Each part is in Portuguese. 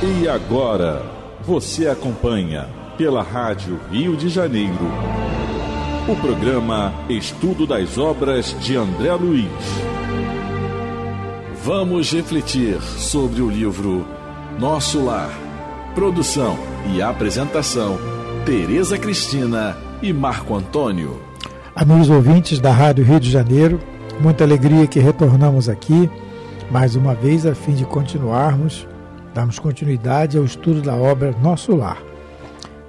E agora, você acompanha pela Rádio Rio de Janeiro o programa Estudo das Obras de André Luiz. Vamos refletir sobre o livro Nosso Lar. Produção e apresentação: Tereza Cristina e Marco Antônio. Amigos ouvintes da Rádio Rio de Janeiro, muita alegria que retornamos aqui mais uma vez a fim de continuarmos Damos continuidade ao estudo da obra Nosso Lar,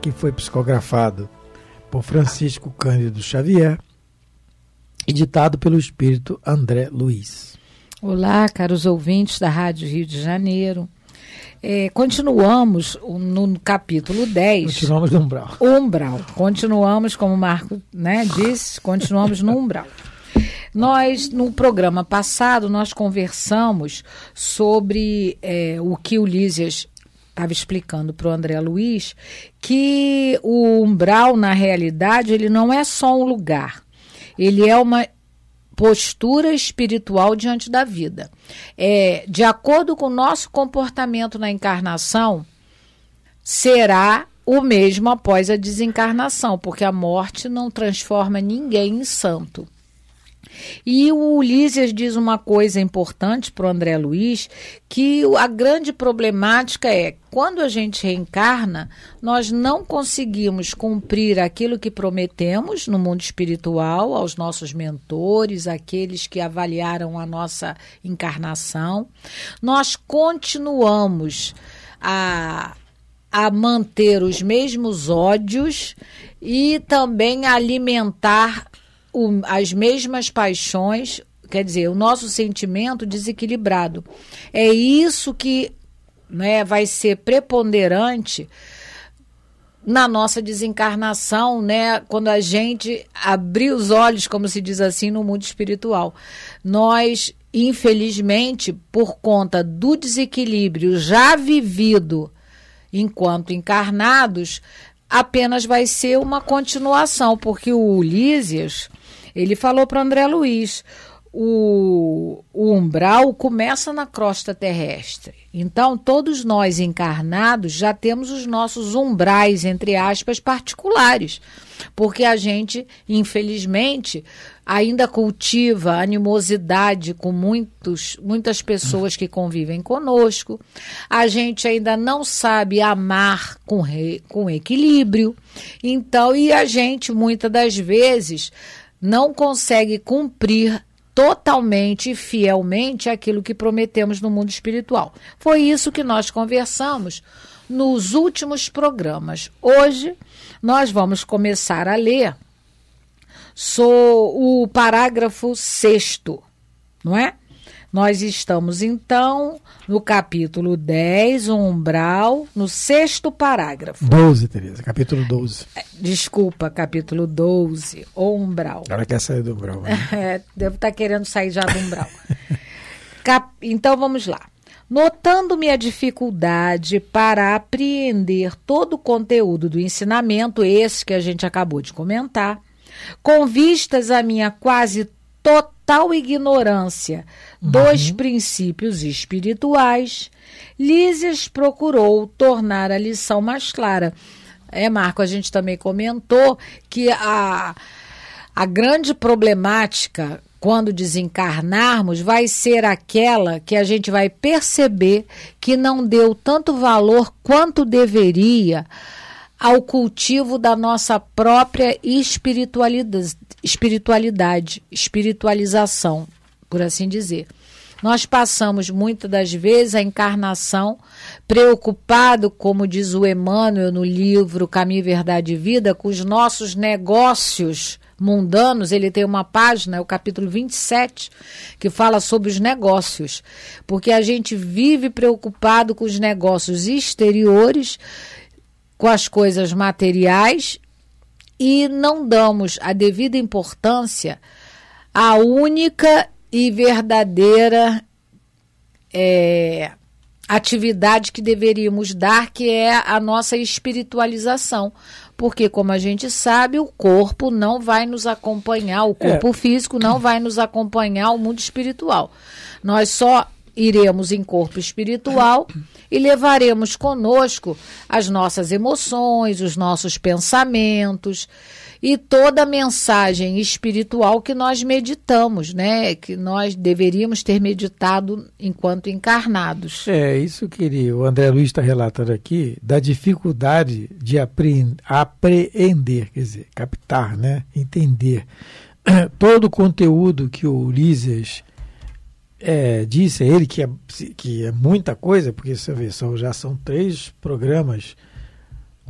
que foi psicografado por Francisco Cândido Xavier e ditado pelo espírito André Luiz. Olá, caros ouvintes da Rádio Rio de Janeiro. É, continuamos no capítulo 10. Continuamos no umbral. Umbral. Continuamos, como o Marco né, disse, continuamos no umbral. Nós, no programa passado, nós conversamos sobre é, o que o Lísias estava explicando para o André Luiz, que o umbral, na realidade, ele não é só um lugar. Ele é uma postura espiritual diante da vida. É, de acordo com o nosso comportamento na encarnação, será o mesmo após a desencarnação, porque a morte não transforma ninguém em santo. E o Ulisses diz uma coisa importante para o André Luiz, que a grande problemática é quando a gente reencarna, nós não conseguimos cumprir aquilo que prometemos no mundo espiritual, aos nossos mentores, aqueles que avaliaram a nossa encarnação. Nós continuamos a a manter os mesmos ódios e também alimentar o, as mesmas paixões, quer dizer, o nosso sentimento desequilibrado. É isso que né, vai ser preponderante na nossa desencarnação, né, quando a gente abrir os olhos, como se diz assim, no mundo espiritual. Nós, infelizmente, por conta do desequilíbrio já vivido enquanto encarnados, apenas vai ser uma continuação, porque o Ulisses ele falou para André Luiz: o, o, umbral começa na crosta terrestre. Então, todos nós encarnados já temos os nossos umbrais, entre aspas, particulares. Porque a gente, infelizmente, ainda cultiva animosidade com muitos, muitas pessoas que convivem conosco. A gente ainda não sabe amar com, re, com equilíbrio. Então, e a gente, muitas das vezes, não consegue cumprir totalmente e fielmente aquilo que prometemos no mundo espiritual. Foi isso que nós conversamos nos últimos programas. Hoje nós vamos começar a ler sou o parágrafo sexto, não é? Nós estamos, então, no capítulo 10, o umbral, no sexto parágrafo. 12, Tereza, capítulo 12. É, desculpa, capítulo 12, o umbral. Agora quer sair do umbral. Né? É, devo estar tá querendo sair já do umbral. Cap... Então, vamos lá. Notando-me a dificuldade para apreender todo o conteúdo do ensinamento, esse que a gente acabou de comentar, com vistas à minha quase total ignorância dos uhum. princípios espirituais, Lises procurou tornar a lição mais clara. É, Marco, a gente também comentou que a, a grande problemática quando desencarnarmos vai ser aquela que a gente vai perceber que não deu tanto valor quanto deveria ao cultivo da nossa própria espiritualidade, espiritualidade espiritualização por assim dizer. Nós passamos muitas das vezes a encarnação preocupado, como diz o Emmanuel no livro Caminho, Verdade e Vida, com os nossos negócios mundanos. Ele tem uma página, o capítulo 27, que fala sobre os negócios, porque a gente vive preocupado com os negócios exteriores, com as coisas materiais e não damos a devida importância à única e verdadeira é, atividade que deveríamos dar, que é a nossa espiritualização. Porque, como a gente sabe, o corpo não vai nos acompanhar, o é. corpo é. físico não vai nos acompanhar o mundo espiritual. Nós só iremos em corpo espiritual e levaremos conosco as nossas emoções, os nossos pensamentos e toda a mensagem espiritual que nós meditamos, né? Que nós deveríamos ter meditado enquanto encarnados. É, isso que ele, o André Luiz está relatando aqui, da dificuldade de apreender, quer dizer, captar, né? Entender. Todo o conteúdo que o Ulisses é, disse a ele que é, que é muita coisa, porque você vê, são, já são três programas,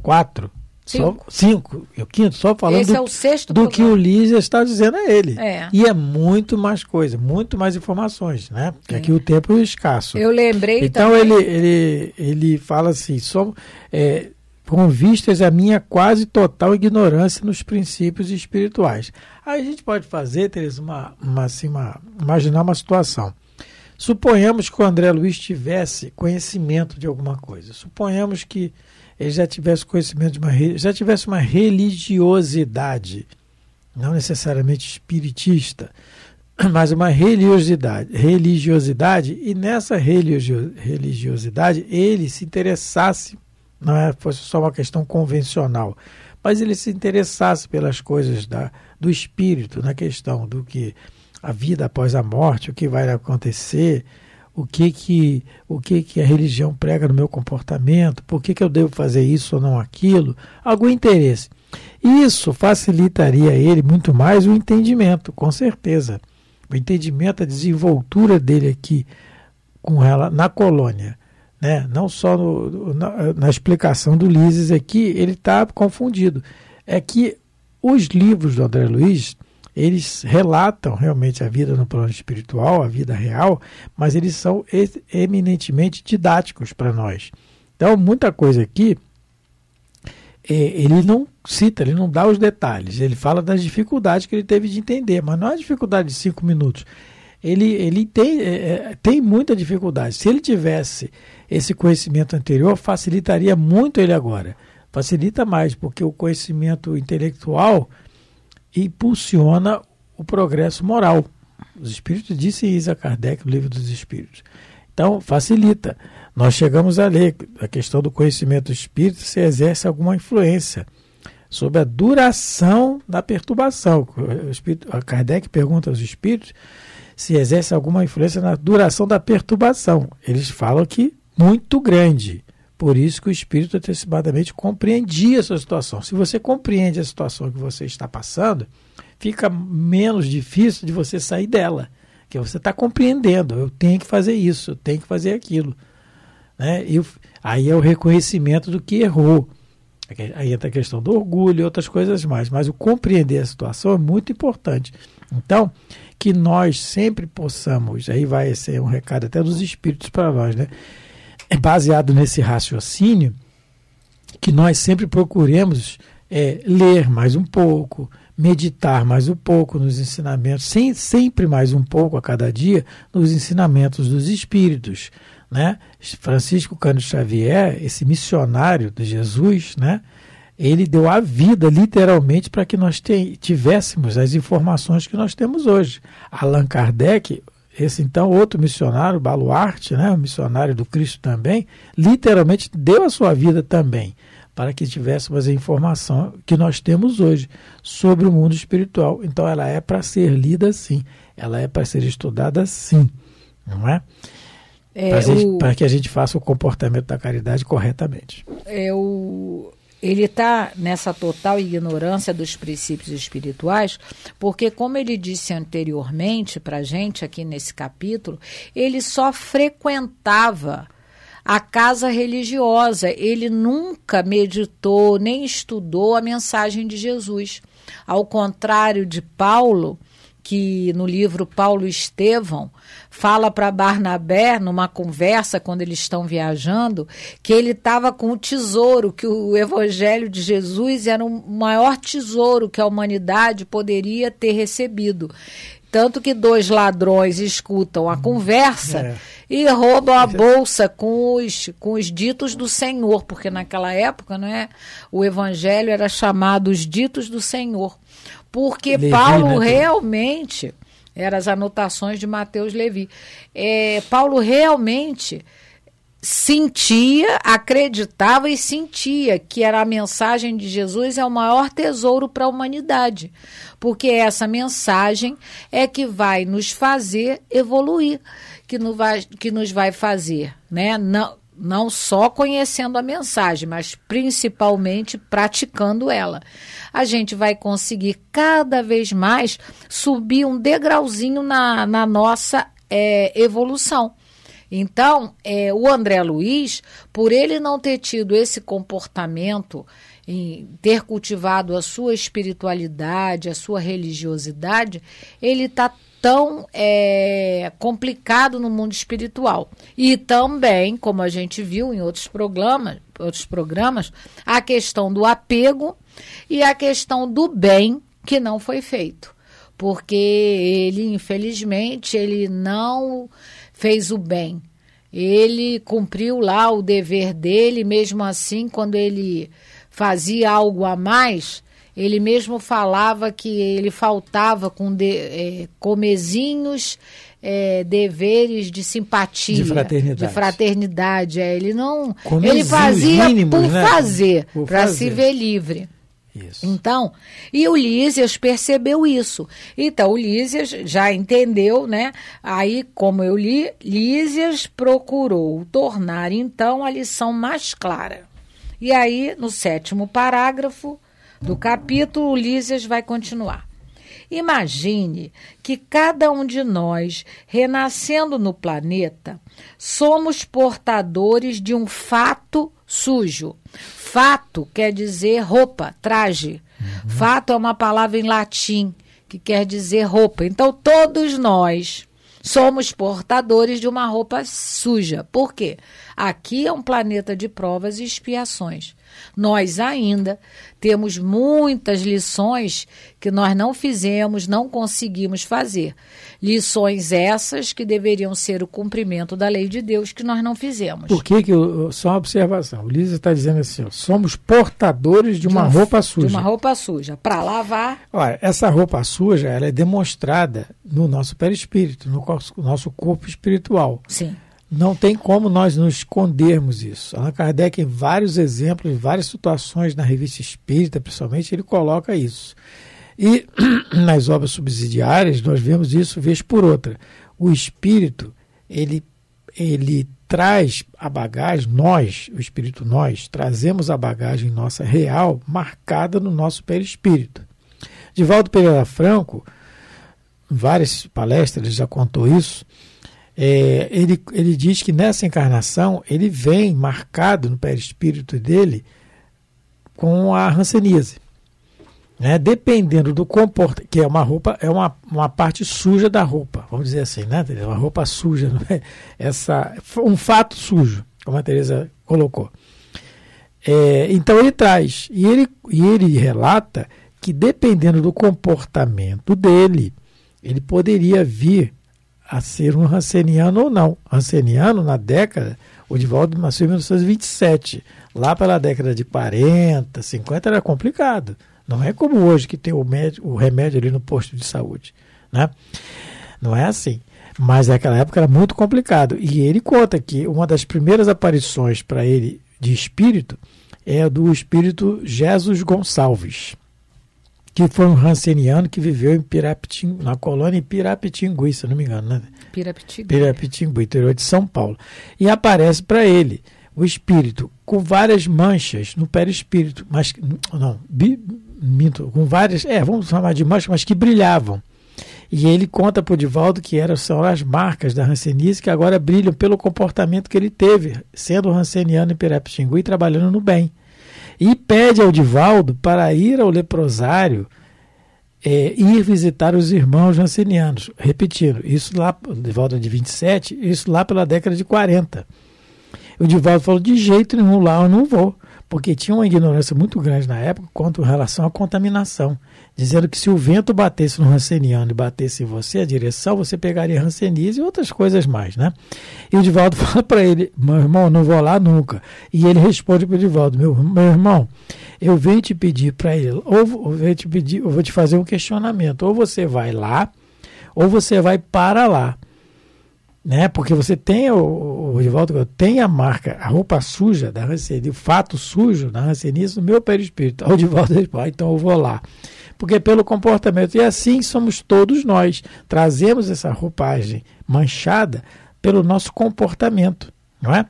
quatro, Cinco. Só, cinco, o quinto, só falando Esse é do, é o sexto do que o Lígia está dizendo a ele. É. E é muito mais coisa, muito mais informações, né? Porque é. aqui o tempo é escasso. Eu lembrei Então ele, ele, ele fala assim, só, é, com vistas à minha quase total ignorância nos princípios espirituais. Aí a gente pode fazer, Tereza, uma, uma, assim, uma, imaginar uma situação. Suponhamos que o André Luiz tivesse conhecimento de alguma coisa. Suponhamos que ele já tivesse conhecimento de uma já tivesse uma religiosidade, não necessariamente espiritista, mas uma religiosidade, religiosidade e nessa religiosidade ele se interessasse, não é fosse só uma questão convencional, mas ele se interessasse pelas coisas da, do espírito, na questão do que a vida após a morte, o que vai acontecer, o que que o que que a religião prega no meu comportamento, por que que eu devo fazer isso ou não aquilo, algum interesse. Isso facilitaria a ele muito mais o entendimento, com certeza. O entendimento, a desenvoltura dele aqui com ela na colônia, né? Não só no, na, na explicação do Lises aqui, ele está confundido. É que os livros do André Luiz eles relatam realmente a vida no plano espiritual, a vida real, mas eles são eminentemente didáticos para nós. Então, muita coisa aqui é, ele não cita, ele não dá os detalhes, ele fala das dificuldades que ele teve de entender, mas não é dificuldade de cinco minutos. Ele, ele tem, é, é, tem muita dificuldade. Se ele tivesse esse conhecimento anterior, facilitaria muito ele agora. Facilita mais, porque o conhecimento intelectual impulsiona o progresso moral. Os Espíritos disse Isaac Kardec no Livro dos Espíritos. Então, facilita. Nós chegamos a ler a questão do conhecimento espírita se exerce alguma influência sobre a duração da perturbação. O espírito, a Kardec pergunta aos espíritos se exerce alguma influência na duração da perturbação. Eles falam que muito grande. Por isso que o espírito antecipadamente compreendia sua situação. Se você compreende a situação que você está passando, fica menos difícil de você sair dela. Que é você está compreendendo, eu tenho que fazer isso, eu tenho que fazer aquilo. Né? E aí é o reconhecimento do que errou. É aí entra a questão do orgulho e outras coisas mais. Mas o compreender a situação é muito importante. Então, que nós sempre possamos, aí vai ser um recado até dos espíritos para nós, né? É baseado nesse raciocínio que nós sempre procuremos é, ler mais um pouco, meditar mais um pouco nos ensinamentos, sem, sempre mais um pouco a cada dia, nos ensinamentos dos espíritos. Né? Francisco Cândido Xavier, esse missionário de Jesus, né? ele deu a vida literalmente para que nós tivéssemos as informações que nós temos hoje. Allan Kardec, esse então outro missionário, Baluarte, né, missionário do Cristo também, literalmente deu a sua vida também para que tivéssemos a informação que nós temos hoje sobre o mundo espiritual. Então ela é para ser lida sim, ela é para ser estudada sim, não é? é para o... que a gente faça o comportamento da caridade corretamente. É o ele está nessa total ignorância dos princípios espirituais, porque, como ele disse anteriormente para a gente aqui nesse capítulo, ele só frequentava a casa religiosa, ele nunca meditou nem estudou a mensagem de Jesus. Ao contrário de Paulo, que no livro Paulo Estevão fala para Barnabé, numa conversa, quando eles estão viajando, que ele estava com o tesouro, que o Evangelho de Jesus era o maior tesouro que a humanidade poderia ter recebido. Tanto que dois ladrões escutam a hum, conversa é. e roubam a é bolsa com os, com os ditos do Senhor, porque naquela época não é, o evangelho era chamado os ditos do Senhor. Porque Levi, Paulo né? realmente. Eram as anotações de Mateus Levi. É, Paulo realmente sentia, acreditava e sentia que era a mensagem de Jesus é o maior tesouro para a humanidade, porque é essa mensagem é que vai nos fazer evoluir, que, no vai, que nos vai fazer, né? Não, não só conhecendo a mensagem, mas principalmente praticando ela. A gente vai conseguir cada vez mais subir um degrauzinho na, na nossa é, evolução. Então, é, o André Luiz, por ele não ter tido esse comportamento, em ter cultivado a sua espiritualidade, a sua religiosidade, ele está tão é, complicado no mundo espiritual. E também, como a gente viu em outros programas, outros programas, a questão do apego e a questão do bem que não foi feito. Porque ele, infelizmente, ele não fez o bem. Ele cumpriu lá o dever dele, mesmo assim, quando ele fazia algo a mais, ele mesmo falava que ele faltava com de, é, comezinhos, é, deveres de simpatia, de fraternidade. De fraternidade é. Ele não, comezinhos, ele fazia mínimos, por né? fazer, para se ver livre. Isso. Então, e o Lísias percebeu isso. Então, o Lísias já entendeu, né? Aí, como eu li, Lísias procurou tornar então a lição mais clara. E aí, no sétimo parágrafo, do capítulo, Ulisses vai continuar. Imagine que cada um de nós, renascendo no planeta, somos portadores de um fato sujo. Fato quer dizer roupa, traje. Uhum. Fato é uma palavra em latim que quer dizer roupa. Então, todos nós somos portadores de uma roupa suja. Por quê? Aqui é um planeta de provas e expiações. Nós ainda temos muitas lições que nós não fizemos, não conseguimos fazer. Lições essas que deveriam ser o cumprimento da lei de Deus que nós não fizemos. Por que que só uma observação? O Lisa está dizendo assim: ó, somos portadores de, de uma, uma roupa suja. De uma roupa suja para lavar. Olha, essa roupa suja ela é demonstrada no nosso perispírito, no nosso corpo espiritual. Sim. Não tem como nós nos escondermos isso. Allan Kardec, em vários exemplos, em várias situações na revista espírita, principalmente, ele coloca isso. E nas obras subsidiárias, nós vemos isso vez por outra. O espírito, ele, ele traz a bagagem, nós, o espírito nós, trazemos a bagagem nossa real marcada no nosso perispírito. Divaldo Pereira Franco, em várias palestras, ele já contou isso é, ele, ele diz que nessa encarnação ele vem marcado no perispírito dele com a rancenise, Né? Dependendo do comportamento, que é uma roupa, é uma, uma parte suja da roupa, vamos dizer assim, né? Uma roupa suja, é? Essa, um fato sujo, como a Teresa colocou. É, então ele traz, e ele, e ele relata que dependendo do comportamento dele, ele poderia vir a ser um ranceniano ou não. Ranceniano, na década, o Divaldo nasceu em 1927. Lá pela década de 40, 50 era complicado. Não é como hoje que tem o, médio, o remédio ali no posto de saúde. Né? Não é assim. Mas naquela época era muito complicado. E ele conta que uma das primeiras aparições para ele de espírito é do espírito Jesus Gonçalves que foi um ranceniano que viveu em Pirapitim, na colônia em Pirapitingui, se não me engano, né? Pirapitingui. Pirapitingui, interior de São Paulo. E aparece para ele o espírito com várias manchas no perispírito, mas não, bi, minto, com várias, é, vamos chamar de manchas, mas que brilhavam. E ele conta para o Divaldo que eram só as marcas da rancenice que agora brilham pelo comportamento que ele teve, sendo ranceniano em Pirapitingui e trabalhando no bem e pede ao Divaldo para ir ao leprosário é, ir visitar os irmãos jancinianos. Repetindo, isso lá, Divaldo é de 27, isso lá pela década de 40. O Divaldo falou: de jeito nenhum, lá eu não vou, porque tinha uma ignorância muito grande na época quanto relação à contaminação dizendo que se o vento batesse no Ranceniano e batesse em você, a direção, você pegaria Rancenise e outras coisas mais, né? E o Divaldo fala para ele, meu irmão, não vou lá nunca. E ele responde para o Divaldo, meu, meu irmão, eu venho te pedir para ele, ou eu venho te pedir, eu vou te fazer um questionamento, ou você vai lá, ou você vai para lá. Né? Porque você tem, o, o Divaldo tem a marca, a roupa suja da Rancenise, o fato sujo da Rancenise no meu perispírito. O Divaldo responde, ah, então eu vou lá porque pelo comportamento. E assim somos todos nós. Trazemos essa roupagem manchada pelo nosso comportamento, não é?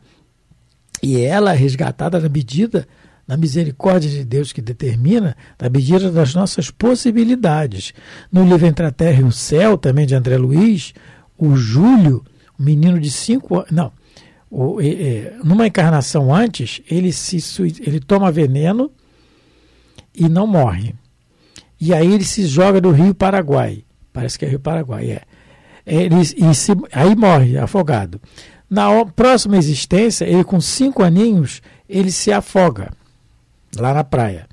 E ela é resgatada na medida na misericórdia de Deus que determina, na medida das nossas possibilidades. No livro Entre a Terra e o Céu, também de André Luiz, o Júlio, um menino de 5 anos. Não, o, é, numa encarnação antes, ele, se, ele toma veneno e não morre e aí ele se joga no Rio Paraguai. Parece que é Rio Paraguai, é. Ele, e se, aí morre, afogado. Na próxima existência, ele com cinco aninhos, ele se afoga lá na praia.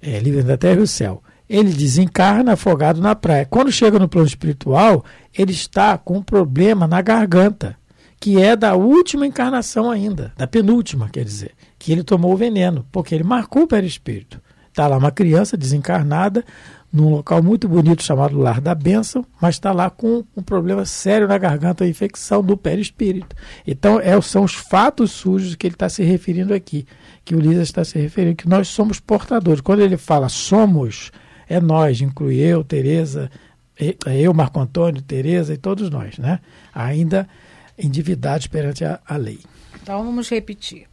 É, livre da terra e o céu. Ele desencarna afogado na praia. Quando chega no plano espiritual, ele está com um problema na garganta, que é da última encarnação ainda, da penúltima, quer dizer, que ele tomou o veneno, porque ele marcou o perispírito. Está lá uma criança desencarnada, num local muito bonito chamado Lar da Bênção, mas está lá com um problema sério na garganta, a infecção do perispírito. Então, é, são os fatos sujos que ele está se referindo aqui, que o Lisa está se referindo, que nós somos portadores. Quando ele fala somos, é nós, inclui eu, Tereza, é eu, Marco Antônio, Tereza e todos nós, né? Ainda endividados perante a, a lei. Então, vamos repetir.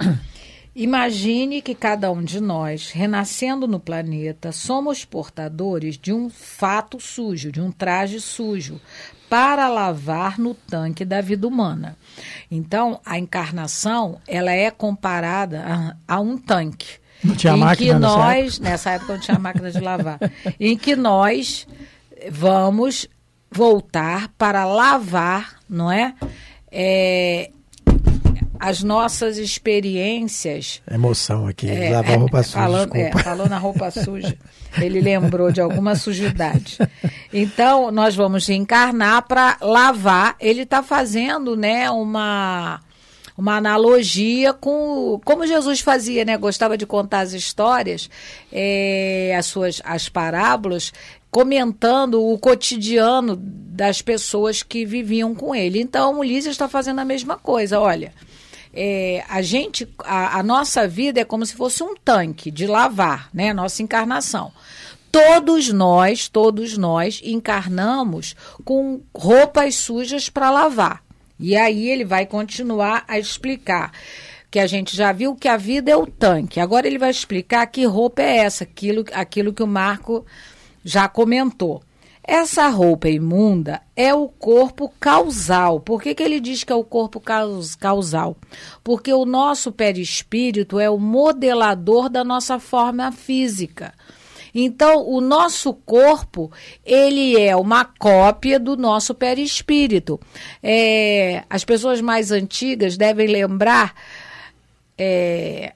Imagine que cada um de nós, renascendo no planeta, somos portadores de um fato sujo, de um traje sujo, para lavar no tanque da vida humana. Então, a encarnação, ela é comparada a, a um tanque. Não tinha em máquina que nós, nessa época não tinha máquina de lavar, em que nós vamos voltar para lavar, não é? é as nossas experiências. Emoção aqui, é, lavar é, roupa suja. Falando, é, falou na roupa suja. Ele lembrou de alguma sujidade. Então, nós vamos encarnar para lavar. Ele está fazendo né, uma, uma analogia com como Jesus fazia, né? Gostava de contar as histórias, é, as suas as parábolas, comentando o cotidiano das pessoas que viviam com ele. Então, Ulisses está fazendo a mesma coisa. Olha, é, a gente, a, a nossa vida é como se fosse um tanque de lavar, né? Nossa encarnação todos nós, todos nós encarnamos com roupas sujas para lavar. E aí ele vai continuar a explicar que a gente já viu que a vida é o tanque. Agora ele vai explicar que roupa é essa, aquilo, aquilo que o Marco já comentou. Essa roupa imunda é o corpo causal. Por que, que ele diz que é o corpo causal? Porque o nosso perispírito é o modelador da nossa forma física. Então, o nosso corpo, ele é uma cópia do nosso perispírito. É, as pessoas mais antigas devem lembrar é,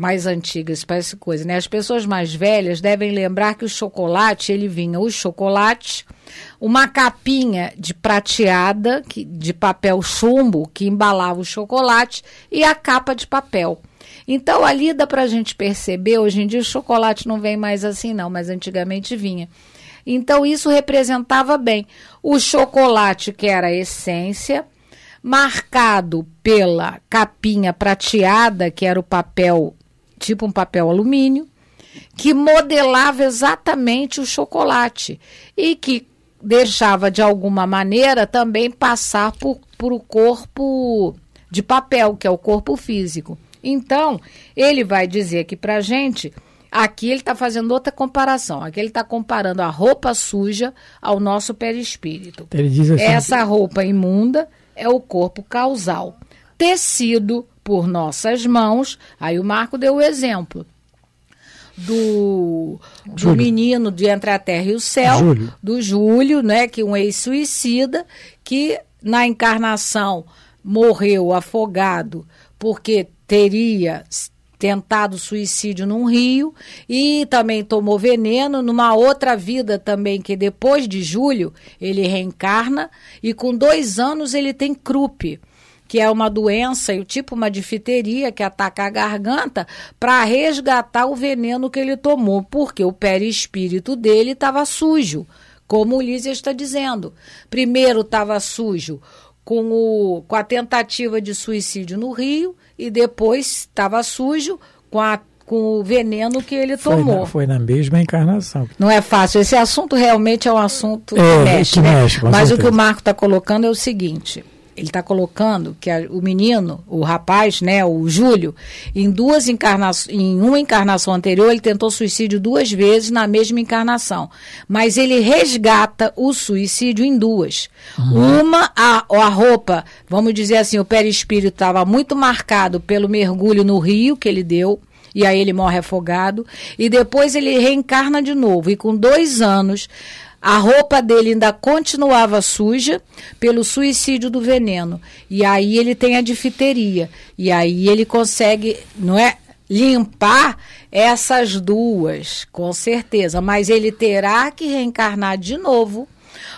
mais antigas, parece coisa, né? As pessoas mais velhas devem lembrar que o chocolate, ele vinha o chocolate uma capinha de prateada, que, de papel chumbo, que embalava o chocolate, e a capa de papel. Então, ali dá para a gente perceber, hoje em dia o chocolate não vem mais assim, não, mas antigamente vinha. Então, isso representava bem o chocolate, que era a essência, marcado pela capinha prateada, que era o papel tipo um papel alumínio, que modelava exatamente o chocolate e que deixava de alguma maneira também passar por, por o corpo de papel, que é o corpo físico. Então, ele vai dizer aqui para gente, aqui ele está fazendo outra comparação, aqui ele está comparando a roupa suja ao nosso perispírito. Ele diz assim, Essa roupa imunda é o corpo causal. Tecido, por nossas mãos. Aí o Marco deu o exemplo do, do menino de Entre a Terra e o Céu, Júlio. do Júlio, né, que um ex-suicida, que na encarnação morreu afogado porque teria tentado suicídio num rio e também tomou veneno numa outra vida também que depois de Júlio ele reencarna e com dois anos ele tem crupe que é uma doença, tipo uma difteria que ataca a garganta, para resgatar o veneno que ele tomou, porque o perispírito dele estava sujo, como o Lízia está dizendo. Primeiro estava sujo com, o, com a tentativa de suicídio no Rio e depois estava sujo com a com o veneno que ele foi tomou. Na, foi na mesma encarnação. Não é fácil. Esse assunto realmente é um assunto é, que mexe, né? mexe Mas certeza. o que o Marco está colocando é o seguinte: ele está colocando que a, o menino, o rapaz, né, o Júlio, em duas encarnações, em uma encarnação anterior, ele tentou suicídio duas vezes na mesma encarnação. Mas ele resgata o suicídio em duas. Uhum. Uma, a, a roupa, vamos dizer assim, o perispírito estava muito marcado pelo mergulho no rio que ele deu e aí ele morre afogado, e depois ele reencarna de novo, e com dois anos a roupa dele ainda continuava suja pelo suicídio do veneno. E aí ele tem a difteria. E aí ele consegue, não é? Limpar essas duas, com certeza. Mas ele terá que reencarnar de novo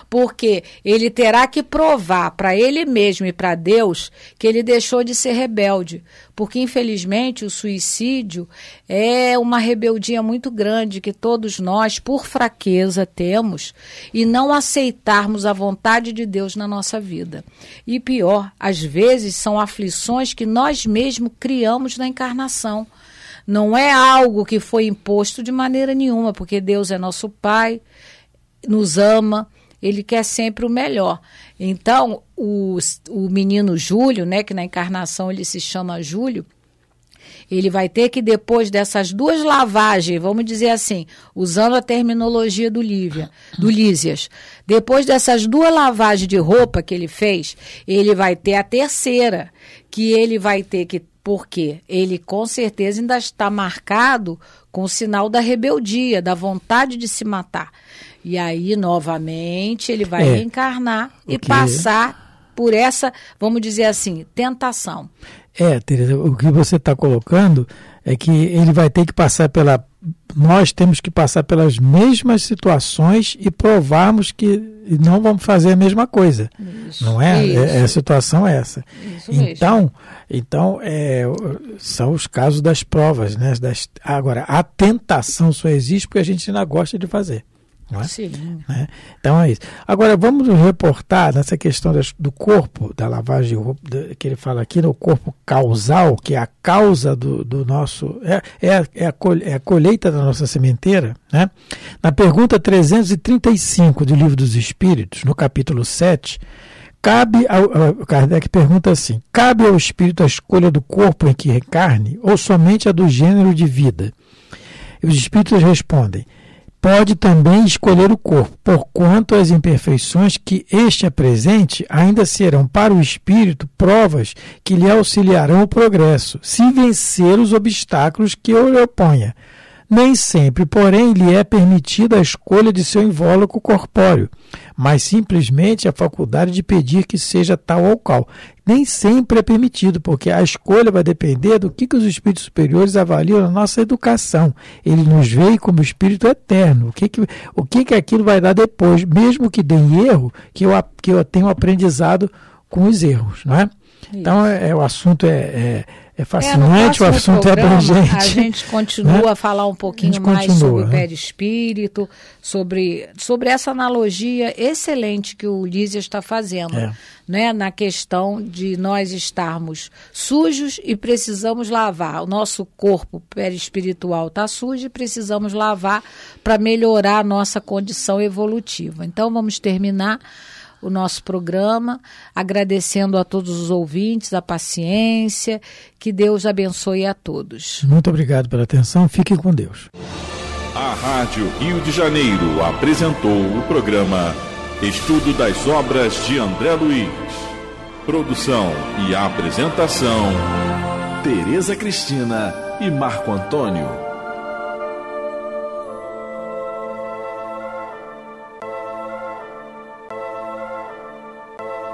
porque ele terá que provar para ele mesmo e para Deus que ele deixou de ser rebelde, porque infelizmente o suicídio é uma rebeldia muito grande que todos nós, por fraqueza, temos e não aceitarmos a vontade de Deus na nossa vida. E pior, às vezes são aflições que nós mesmos criamos na encarnação não é algo que foi imposto de maneira nenhuma, porque Deus é nosso Pai, nos ama, ele quer sempre o melhor. Então, o, o menino Júlio, né, que na encarnação ele se chama Júlio, ele vai ter que, depois dessas duas lavagens, vamos dizer assim, usando a terminologia do Lívia, do Lísias, depois dessas duas lavagens de roupa que ele fez, ele vai ter a terceira, que ele vai ter que porque ele com certeza ainda está marcado com o sinal da rebeldia, da vontade de se matar. E aí, novamente, ele vai é, reencarnar e passar por essa, vamos dizer assim, tentação. É, Tereza, o que você está colocando é que ele vai ter que passar pela. Nós temos que passar pelas mesmas situações e provarmos que não vamos fazer a mesma coisa. Isso, não é? é? É, a situação é essa. Isso então, mesmo. então, então é, são os casos das provas, né? Das, agora, a tentação só existe porque a gente ainda gosta de fazer. Não é? Sim. Né? Então é isso. Agora, vamos reportar nessa questão do corpo, da lavagem de, que ele fala aqui, no corpo causal, que é a causa do, do nosso. É, é, é, a é a colheita da nossa sementeira. Né? Na pergunta 335 do Livro dos Espíritos, no capítulo 7, cabe ao, Kardec pergunta assim: cabe ao espírito a escolha do corpo em que recarne ou somente a do gênero de vida? E os espíritos respondem pode também escolher o corpo, porquanto as imperfeições que este apresente ainda serão para o espírito provas que lhe auxiliarão o progresso, se vencer os obstáculos que o lhe oponha. Nem sempre, porém, lhe é permitida a escolha de seu invólucro corpóreo, mas simplesmente a faculdade de pedir que seja tal ou qual. Nem sempre é permitido, porque a escolha vai depender do que, que os espíritos superiores avaliam na nossa educação. Ele nos vê como espírito eterno. O que, que, o que, que aquilo vai dar depois, mesmo que dê erro, que eu, que eu tenha aprendizado com os erros, não é? É então, é, é, o assunto é, é, é, é fascinante, o assunto programa, é abrangente. A gente né? continua né? a falar um pouquinho mais continua, sobre o né? pé de espírito, sobre, sobre essa analogia excelente que o Lízia está fazendo, é. né, na questão de nós estarmos sujos e precisamos lavar. O nosso corpo pé espiritual está sujo e precisamos lavar para melhorar a nossa condição evolutiva. Então, vamos terminar o nosso programa, agradecendo a todos os ouvintes, a paciência, que Deus abençoe a todos. Muito obrigado pela atenção, fique com Deus. A Rádio Rio de Janeiro apresentou o programa Estudo das Obras de André Luiz. Produção e apresentação: Tereza Cristina e Marco Antônio.